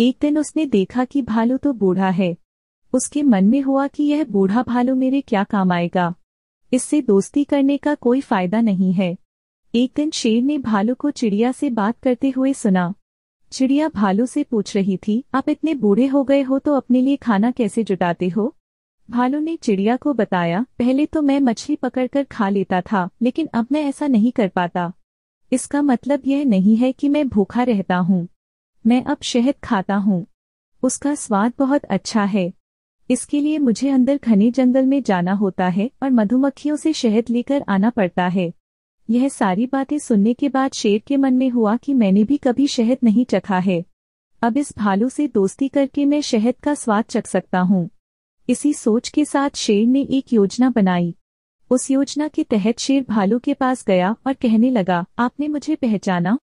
एक दिन उसने देखा कि भालू तो बूढ़ा है उसके मन में हुआ कि यह बूढ़ा भालू मेरे क्या काम आएगा इससे दोस्ती करने का कोई फायदा नहीं है एक दिन शेर ने भालू को चिड़िया से बात करते हुए सुना चिड़िया भालू से पूछ रही थी आप इतने बूढ़े हो गए हो तो अपने लिए खाना कैसे जुटाते हो भालू ने चिड़िया को बताया पहले तो मैं मछली पकड़कर खा लेता था लेकिन अब मैं ऐसा नहीं कर पाता इसका मतलब यह नहीं है कि मैं भूखा रहता हूँ मैं अब शहद खाता हूँ उसका स्वाद बहुत अच्छा है इसके लिए मुझे अंदर घने जंगल में जाना होता है और मधुमक्खियों से शहद लेकर आना पड़ता है यह सारी बातें सुनने के बाद शेर के मन में हुआ कि मैंने भी कभी शहद नहीं चखा है अब इस भालू से दोस्ती करके मैं शहद का स्वाद चख सकता हूँ इसी सोच के साथ शेर ने एक योजना बनाई उस योजना के तहत शेर भालू के पास गया और कहने लगा आपने मुझे पहचाना